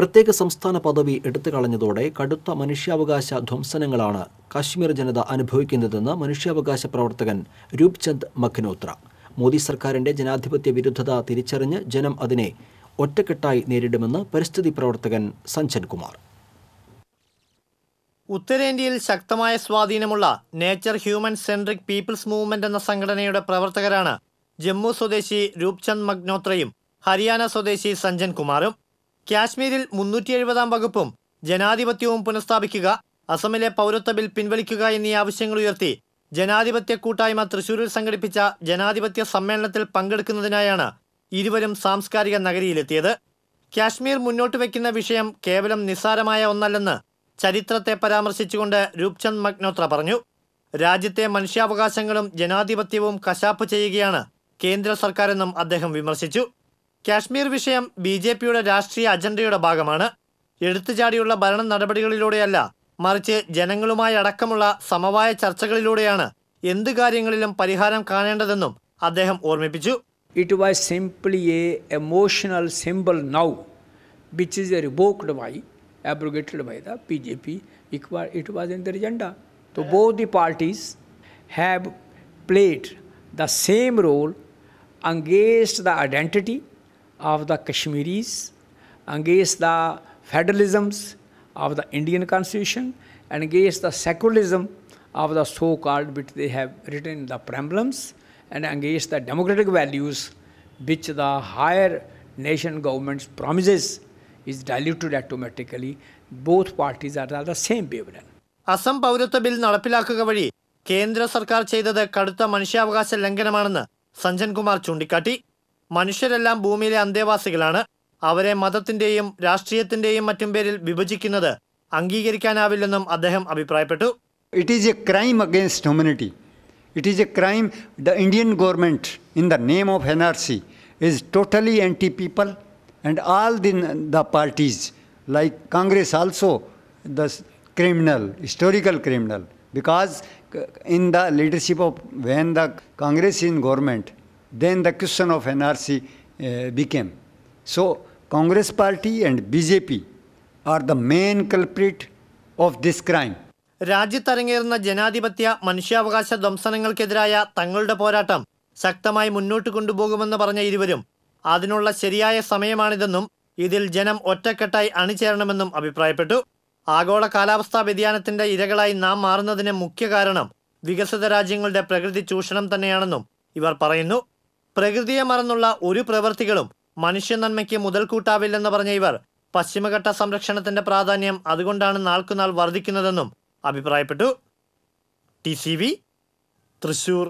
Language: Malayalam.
പ്രത്യേക സംസ്ഥാന പദവി എടുത്തു കളഞ്ഞതോടെ കടുത്ത മനുഷ്യാവകാശ ധ്വംസനങ്ങളാണ് കാശ്മീർ ജനത അനുഭവിക്കുന്നതെന്ന് മനുഷ്യാവകാശ പ്രവർത്തകൻ രൂപ്ചന്ദ് മഖനോത്ര മോദി സർക്കാരിന്റെ ജനാധിപത്യ വിരുദ്ധത തിരിച്ചറിഞ്ഞ് ജനം അതിനെ ഒറ്റക്കെട്ടായി നേരിടുമെന്ന് പരിസ്ഥിതി പ്രവർത്തകൻ സഞ്ജൻ കുമാർ ഉത്തരേന്ത്യയിൽ ശക്തമായ സ്വാധീനമുള്ള nature human centric people's movement എന്ന സംഘടനയുടെ പ്രവർത്തകരാണ് ജമ്മു സ്വദേശി രൂപ്ചന്ദ് മഗ്നോത്രയും ഹരിയാന സ്വദേശി സഞ്ജൻ കുമാറും കാശ്മീരിൽ മുന്നൂറ്റി എഴുപതാം വകുപ്പും ജനാധിപത്യവും പുനഃസ്ഥാപിക്കുക അസമിലെ പൗരത്വ ബിൽ പിൻവലിക്കുക എന്നീ ആവശ്യങ്ങൾ ഉയർത്തി ജനാധിപത്യ കൂട്ടായ്മ തൃശൂരിൽ സംഘടിപ്പിച്ച ജനാധിപത്യ സമ്മേളനത്തിൽ പങ്കെടുക്കുന്നതിനായാണ് ഇരുവരും സാംസ്കാരിക നഗരിയിലെത്തിയത് കാശ്മീർ മുന്നോട്ട് വയ്ക്കുന്ന വിഷയം കേവലം നിസ്സാരമായ ഒന്നല്ലെന്ന് ചരിത്രത്തെ പരാമർശിച്ചുകൊണ്ട് രൂപ്ചന്ദ് മഗ്നോത്ര പറഞ്ഞു രാജ്യത്തെ മനുഷ്യാവകാശങ്ങളും ജനാധിപത്യവും കശാപ്പ് ചെയ്യുകയാണ് കേന്ദ്ര സർക്കാരെന്നും അദ്ദേഹം വിമർശിച്ചു കാശ്മീർ വിഷയം ബി ജെ പിയുടെ രാഷ്ട്രീയ അജണ്ടയുടെ ഭാഗമാണ് എടുത്തുചാടിയുള്ള ഭരണ നടപടികളിലൂടെയല്ല മറിച്ച് ജനങ്ങളുമായി അടക്കമുള്ള സമവായ ചർച്ചകളിലൂടെയാണ് എന്ത് കാര്യങ്ങളിലും പരിഹാരം കാണേണ്ടതെന്നും അദ്ദേഹം ഓർമ്മിപ്പിച്ചു it was simply a emotional simple now which is revoked by abrogated by the J P it was their agenda. So both the parties have played the same role against the identity of the Kashmiris, against the federalisms of the Indian constitution, and against the secularism of the so-called which they have written in the preambulums, and against the democratic values which the higher nation governments promises is diluted automatically. Both parties are the same wavelength. Assam പൗരത്വ ബിൽ നടപ്പിലാക്കുക വഴി കേന്ദ്ര സർക്കാർ ചെയ്തത് കടുത്ത മനുഷ്യാവകാശ ലംഘനമാണെന്ന് സഞ്ജൻ കുമാർ ചൂണ്ടിക്കാട്ടി മനുഷ്യരെല്ലാം ഭൂമിയിലെ അന്തേവാസികളാണ് അവരെ മതത്തിന്റെയും രാഷ്ട്രീയത്തിന്റെയും മറ്റും പേരിൽ വിഭജിക്കുന്നത് അംഗീകരിക്കാനാവില്ലെന്നും അദ്ദേഹം അഭിപ്രായപ്പെട്ടു it is a crime against humanity it is a crime the Indian government in the name of N R C is totally anti people and all then the parties like Congress also the criminal historical criminal because in the leadership of when the Congress in government Then the question of NRC uh, became. So Congress party and BJP are the main culprit of this crime. രാജ്യത്തരങ്ങേറുന്ന ജനാധിപത്യ മനുഷ്യാവകാശ ധ്വംസനങ്ങൾക്കെതിരായ തങ്ങളുടെ പോരാട്ടം ശക്തമായി മുന്നോട്ട് കൊണ്ടുപോകുമെന്ന് പറഞ്ഞ ഇരുവരും അതിനുള്ള ശരിയായ സമയമാണിതെന്നും ഇതിൽ ജനം ഒറ്റക്കെട്ടായി അണിചേരണമെന്നും അഭിപ്രായപ്പെട്ടു ആഗോള കാലാവസ്ഥാ വ്യതിയാനത്തിന്റെ ഇരകളായി നാം മാറുന്നതിന് മുഖ്യ കാരണം വികസിത രാജ്യങ്ങളുടെ പ്രകൃതി ചൂഷണം തന്നെയാണെന്നും ഇവർ പറയുന്നു പ്രകൃതിയെ മറന്നുള്ള ഒരു പ്രവൃത്തികളും മനുഷ്യ നന്മയ്ക്ക് കൂട്ടാവില്ലെന്ന് പറഞ്ഞ ഇവർ പശ്ചിമഘട്ട സംരക്ഷണത്തിന്റെ പ്രാധാന്യം അതുകൊണ്ടാണ് നാൾക്കുനാൾ വർദ്ധിക്കുന്നതെന്നും അഭിപ്രായപ്പെട്ടു ടി തൃശൂർ